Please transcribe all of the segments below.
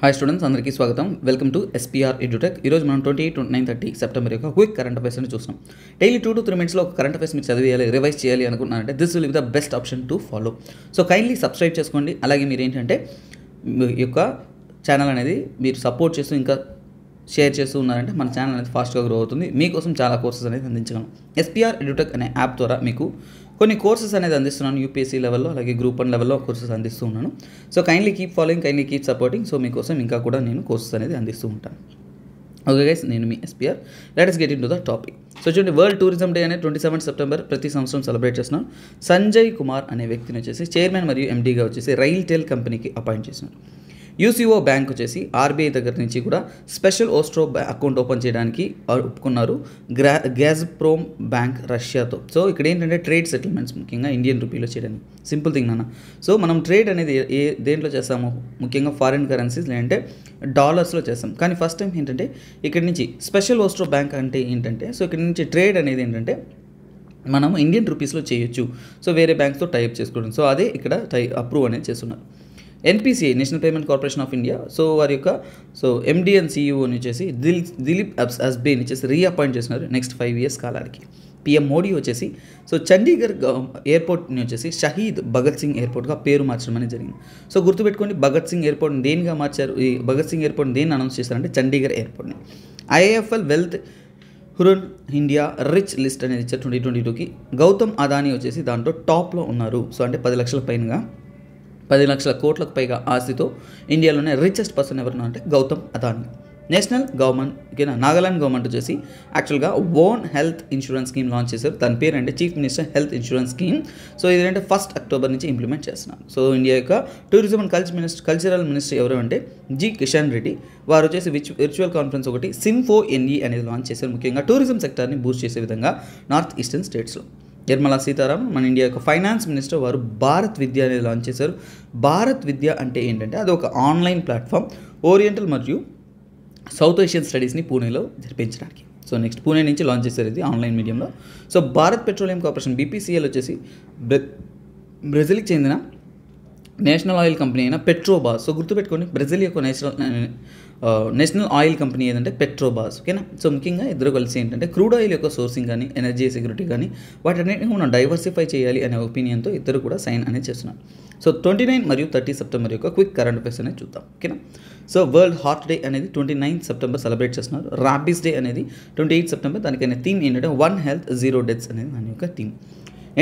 hi students అందరికీ స్వాగతం welcome to SPR ఈ ఈరోజు మనం twenty eight nine thirty September యొక్క క్విక్ కరెంట్ అని చూస్తాం డైలీ టూ టు త్రీ మినిట్స్లో ఒక కరెంట్ అఫేర్స్ మీరు చదివేయాలి రివైజ్ చేయాలి అనుకున్నారంటే this will be the best option to follow so kindly subscribe చేసుకోండి అలాగే మీరు ఏంటంటే యొక్క ఛానల్ అనేది మీరు సపోర్ట్ చేస్తూ ఇంకా షేర్ చేస్తూ ఉన్నారంటే మన ఛానల్ అనేది ఫాస్ట్గా గ్రో అవుతుంది మీకోసం చాలా కోర్సెస్ అనేది అందించగలం ఎస్పీఆర్ ఎడ్యూటెక్ అనే యాప్ ద్వారా మీకు కొన్ని కోర్సెస్ అనేది అందిస్తున్నాను యూపీఎస్సీ లెవెల్లో అలాగే గ్రూప్ వన్ లెవెల్లో కోర్సెస్ అందిస్తూ ఉన్నాను so kindly keep following kindly keep supporting so మీకోసం ఇంకా కూడా నేను కోర్సెస్ అనేది అందిస్తూ ఉంటాను ఓకే గైస్ నేను మీ SPR let's get into the topic so చూడండి వరల్డ్ టూరిజం డే అనే ట్వంటీ సెవెన్ సెప్టెంబర్ ప్రతి సంవత్సరం సెలబ్రేట్ చేస్తున్నాం సంజయ్ కుమార్ అనే వ్యక్తిని వచ్చేసి చైర్మన్ మరియు ఎండీగా వచ్చేసి రైల్టెల్ కంపెనీకి అపాయింట్ చేసినారు యూసీఓ బ్యాంక్ వచ్చేసి ఆర్బీఐ దగ్గర నుంచి కూడా స్పెషల్ ఓస్ట్రో అకౌంట్ ఓపెన్ చేయడానికి ఒప్పుకున్నారు గ్రా ప్రోమ్ బ్యాంక్ రష్యాతో సో ఇక్కడ ఏంటంటే ట్రేడ్ సెటిల్మెంట్స్ ముఖ్యంగా ఇండియన్ రూపీలో చేయడానికి సింపుల్ థింగ్ నాన్న సో మనం ట్రేడ్ అనేది ఏ దేంట్లో చేస్తాము ముఖ్యంగా ఫారిన్ కరెన్సీస్ లేదంటే డాలర్స్లో చేస్తాం కానీ ఫస్ట్ టైం ఏంటంటే ఇక్కడ నుంచి స్పెషల్ ఓస్ట్రో బ్యాంక్ అంటే ఏంటంటే సో ఇక్కడ నుంచి ట్రేడ్ అనేది ఏంటంటే మనం ఇండియన్ రూపీస్లో చేయొచ్చు సో వేరే బ్యాంక్స్తో టైప్ చేసుకోవడం సో అదే ఇక్కడ టై అప్రూవ్ అనేది చేస్తున్నారు NPCI national payment corporation of India so వారి యొక్క సో ఎండి అండ్ సిఇఓని వచ్చేసి దిలీప్ అబ్స్ హస్బీని వచ్చేసి రీఅపాయింట్ చేసినారు నెక్స్ట్ ఫైవ్ ఇయర్స్ కాలానికి పిఎం మోడీ వచ్చేసి సో చండీగఢ్ ఎయిర్పోర్ట్ని వచ్చేసి షహీద్ భగత్ సింగ్ ఎయిర్పోర్ట్గా పేరు మార్చడం అనేది జరిగింది సో గుర్తుపెట్టుకోండి భగత్ సింగ్ ఎయిర్పోర్ట్ని దేనిగా మార్చారు ఈ భగత్ సింగ్ ఎయిర్పోర్ట్ని దేన్ని అనౌన్స్ చేస్తారంటే చండీగఢ్ ఎయిర్పోర్ట్ని IIFL wealth Hurun India rich list అనేది ఇచ్చారు ట్వంటీ ట్వంటీ టూకి గౌతమ్ అదానీ వచ్చేసి దాంట్లో టాప్లో ఉన్నారు సో అంటే పది లక్షల పైనగా పది లక్షల కోట్లకు పైగా ఆస్తితో ఇండియాలోనే రిచెస్ట్ పర్సన్ ఎవరు అంటే గౌతమ్ అదానీ నేషనల్ గవర్నమెంట్ ఓకేనా నాగాలాండ్ గవర్నమెంట్ వచ్చేసి యాక్చువల్గా own health insurance scheme launch చేశారు దాని పేరంటే chief minister health insurance scheme so ఇదేంటే ఫస్ట్ అక్టోబర్ నుంచి ఇంప్లిమెంట్ చేస్తున్నారు సో ఇండియా యొక్క tourism and culture minister cultural minister ఎవరు అంటే జి కిషన్ రెడ్డి వారు వచ్చేసి విచ్ విర్చువల్ కాన్ఫరెన్స్ ఒకటి సింఫో ఎన్ఈ e అనేది లాంచ్ చేశారు ముఖ్యంగా టూరిజం సెక్టార్ని బూస్ట్ చేసే విధంగా నార్త్ ఈస్టర్న్ స్టేట్స్లో నిర్మలా సీతారామన్ మన ఇండియా యొక్క ఫైనాన్స్ మినిస్టర్ వారు భారత్ విద్య అనేది లాంచ్ చేశారు భారత్ విద్య అంటే ఏంటంటే అది ఒక ఆన్లైన్ ప్లాట్ఫామ్ ఓరియంటల్ మరియు సౌత్ ఏషియన్ స్టడీస్ని పూణేలో జరిపించడానికి సో నెక్స్ట్ పూణే నుంచి లాంచ్ చేశారు ఇది ఆన్లైన్ మీడియంలో so Bharat petroleum corporation BPCL వచ్చేసి బ్రెజిల్కి చెందిన నేషనల్ ఆయిల్ కంపెనీ అయిన పెట్రోబా సో గుర్తుపెట్టుకోండి బ్రెజిల్ యొక్క నేషనల్ నేషనల్ ఆయిల్ కంపెనీ ఏదంటే పెట్రోబాస్ ఓకేనా సో ముఖ్యంగా ఇద్దరు కలిసి ఏంటంటే క్రూడ్ ఆయిల్ యొక్క సోర్సింగ్ కానీ ఎనర్జీ సెక్యూరిటీ కానీ వాటన్నిటిని మనం డైవర్సిఫై చేయాలి అనే ఒపీనియన్తో ఇద్దరు కూడా సైన్ అనేది చేస్తున్నారు సో ట్వంటీ నైన్ మరియు థర్టీ సెప్టెంబర్ యొక్క క్విక్ కరెంట్ అఫేర్స్ అనేది చూద్దాం ఓకేనా సో వరల్డ్ హార్ట్ డే అనేది ట్వంటీ నైన్త్ సెప్టెంబర్ సెలబ్రేట్ చేస్తున్నారు రాబీస్ డే అనేది ట్వంటీ ఎయిత్ సెప్టెంబర్ దానికైనా థీమ్ ఏంటంటే వన్ హెల్త్ జీరో డెత్స్ అనేది దాని యొక్క theme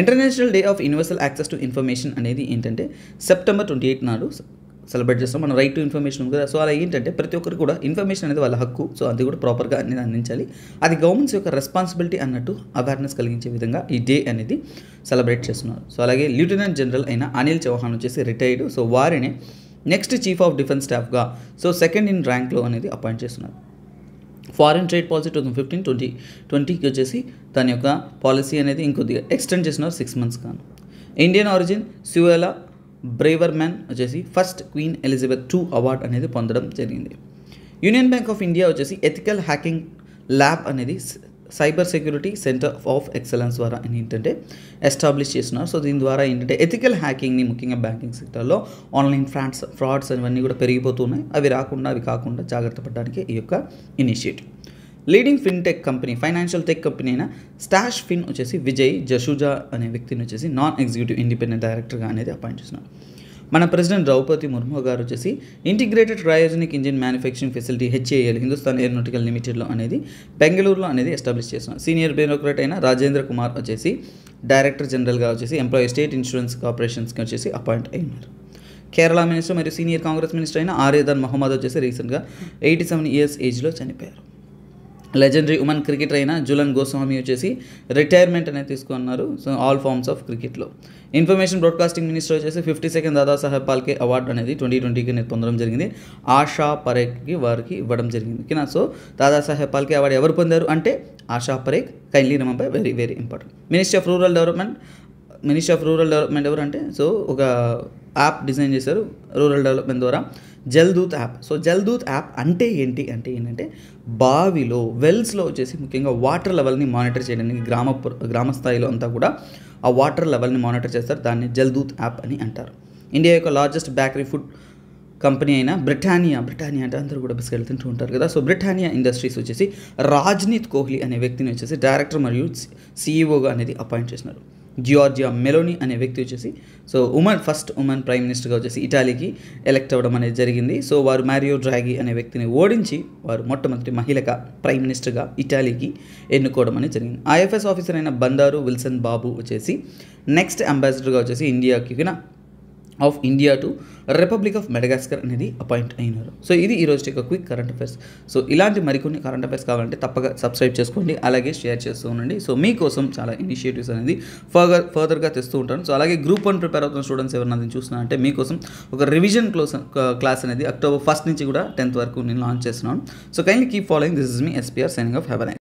international day of universal access to information అనేది ఏంటంటే సెప్టెంబర్ ట్వంటీ ఎయిట్ నాడు సెలబ్రేట్ చేస్తాం మనం రైట్ టు ఇన్ఫర్మేషన్ ఉంది కదా సో అలా ఏంటంటే ప్రతి ఒక్కరు కూడా ఇన్ఫర్మేషన్ అనేది వాళ్ళ హక్కు సో అది కూడా ప్రాపర్గా అనేది అందించాలి అది గవర్నమెంట్స్ యొక్క రెస్పాన్సిబిలిటీ అన్నట్టు అవేర్నెస్ కలిగించే విధంగా ఈ డే అనేది సెలబ్రేట్ చేస్తున్నారు సో అలాగే లెఫ్టినెంట్ జనరల్ అయిన అనిల్ చౌహాన్ వచ్చేసి రిటైర్డ్ సో వారిని నెక్స్ట్ చీఫ్ ఆఫ్ డిఫెన్స్ స్టాఫ్గా సో సెకండ్ ఇన్ ర్యాంక్లో అనేది అపాయింట్ చేస్తున్నారు foreign trade policy two thousand fifteen twenty ట్వంటీకి వచ్చేసి దాని యొక్క పాలసీ అనేది ఇంకొద్దిగా ఎక్స్టెండ్ చేసిన సిక్స్ మంత్స్ కాను Indian origin Suella Braverman వచ్చేసి first queen Elizabeth two award అనేది పొందడం జరిగింది యూనియన్ బ్యాంక్ ఆఫ్ ఇండియా వచ్చేసి ఎథికల్ హ్యాకింగ్ ల్యాబ్ అనేది cyber security centre of excellence ద్వారా ఏంటంటే ఎస్టాబ్లిష్ చేస్తున్నారు సో దీని ద్వారా ఏంటంటే ఎథికల్ హ్యాకింగ్ని ముఖ్యంగా బ్యాంకింగ్ సెక్టర్లో ఆన్లైన్ ఫ్రాడ్స్ ఫ్రాడ్స్ ఇవన్నీ కూడా పెరిగిపోతున్నాయి అవి రాకుండా అవి కాకుండా జాగ్రత్త పడడానికి ఈ యొక్క initiative leading fintech company financial tech company అయిన స్టాష్ ఫిన్ వచ్చేసి విజయ్ జషూజా అనే వ్యక్తిని వచ్చేసి నాన్ ఎగ్జిక్యూటివ్ ఇండిపెండెంట్ డైరెక్టర్గా అనేది అపాయింట్ చేసినారు మన ప్రెసిడెంట్ ద్రౌపది ముర్ము గారు వచ్చేసి integrated cryogenic engine manufacturing facility HAL Hindustan aeronautical లిమిటెడ్లో అనేది బెంగళూరులో అనేది ఎస్టాబ్లిష్ చేస్తున్నారు సీనియర్ బ్యూరోక్రాట్ అయిన రాజేంద్ర కుమార్ వచ్చేసి డైరెక్టర్ జనరల్గా వచ్చేసి ఎంప్లాయీ స్టేట్ ఇన్సూరెన్స్ కార్పొరేషన్స్కి వచ్చేసి అపాయింట్ అయినారు కేరళ మినిస్టర్ మరియు సీనియర్ కాంగ్రెస్ మినిస్టర్ అయిన ఆర్యదన్ మహమ్మద్ వచ్చేసి రీసెంట్గా ఎయిటీ సెవెన్ ఇయర్స్ ఏజ్లో చనిపోయారు లెజెండరీ ఉమెన్ క్రికెటర్ అయిన జులన్ గోస్వామి వచ్చేసి రిటైర్మెంట్ అనేది తీసుకున్నారు సో ఆల్ ఫార్మ్స్ ఆఫ్ క్రికెట్లో ఇన్ఫర్మేషన్ బ్రాడ్కాస్టింగ్ మినిస్టర్ వచ్చేసి fifty second Dada Saheb Phalke award అనేది ట్వంటీ ట్వంటీకి నేను పొందడం జరిగింది ఆషా పరేఖ్కి వారికి ఇవ్వడం జరిగింది కినా సో దాదా సాహెబ్ పాల్కే అవార్డు ఎవరు పొందారు అంటే ఆషా పరేఖ్ కైండ్లీ నమ్మపై very very important minister of rural development minister of rural development ఎవరు అంటే సో ఒక యాప్ డిజైన్ చేశారు రూరల్ డెవలప్మెంట్ ద్వారా Jaldoot app so Jaldoot app అంటే ఏంటి అంటే ఏంటంటే బావిలో వెల్స్లో వచ్చేసి ముఖ్యంగా వాటర్ లెవెల్ని మానిటర్ చేయడానికి గ్రామ గ్రామ స్థాయిలో అంతా కూడా ఆ వాటర్ లెవెల్ని మానిటర్ చేస్తారు దాన్ని జల్దూత్ యాప్ అని అంటారు ఇండియా యొక్క లార్జెస్ట్ బేకరీ ఫుడ్ కంపెనీ అయిన బ్రిటానియా బ్రిటానియా అంటే అందరూ కూడా బిస్కెట్లు తింటూ ఉంటారు కదా సో బ్రిటానియా ఇండస్ట్రీస్ వచ్చేసి రాజ్నీత్ కోహ్లీ అనే వ్యక్తిని వచ్చేసి డైరెక్టర్ మరియు సీఈఓగా అనేది అపాయింట్ చేసినారు జియార్జియా మెలోని అనే వ్యక్తి వచ్చేసి so women first women prime మినిస్టర్గా వచ్చేసి ఇటాలీకి ఎలెక్ట్ అవ్వడం అనేది జరిగింది సో వారు మ్యారియో డ్రాగి అనే వ్యక్తిని ఓడించి వారు మొట్టమొదటి మహిళగా ప్రైమ్ మినిస్టర్గా ఇటాలీకి ఎన్నుకోవడం అనేది జరిగింది ఐఎఫ్ఎస్ ఆఫీసర్ అయిన బందారు విల్సన్ బాబు వచ్చేసి నెక్స్ట్ అంబాసిడర్గా వచ్చేసి ఇండియాకి of India to republic of Madagascar అనేది అపాయింట్ అయినారు సో ఇది ఈరోజు ఒక క్విక్ కరెంట్ అఫేర్స్ సో ఇలాంటి మరికొన్ని కరెంట్ అఫైర్స్ కావాలంటే తప్పగా సబ్స్క్రైబ్ చేసుకోండి అలాగే షేర్ చేస్తూ ఉండండి సో మీకోసం చాలా ఇనిషియేటివ్స్ అనేది ఫర్దర్ ఫర్దర్గా తెస్తూ ఉంటాను సో అలాగే గ్రూప్ వన్ ప్రిపేర్ అవుతున్న స్టూడెంట్స్ ఎవరైనా చూస్తున్నారంటే మీకోసం ఒక రివిజన్ క్లోస్ క్లాస్ అనేది అక్టోబర్ ఫస్ట్ నుంచి కూడా టెన్త్ వరకు నేను లాంచ్ చేస్తున్నాను so kind keep following this is me SPR signing off have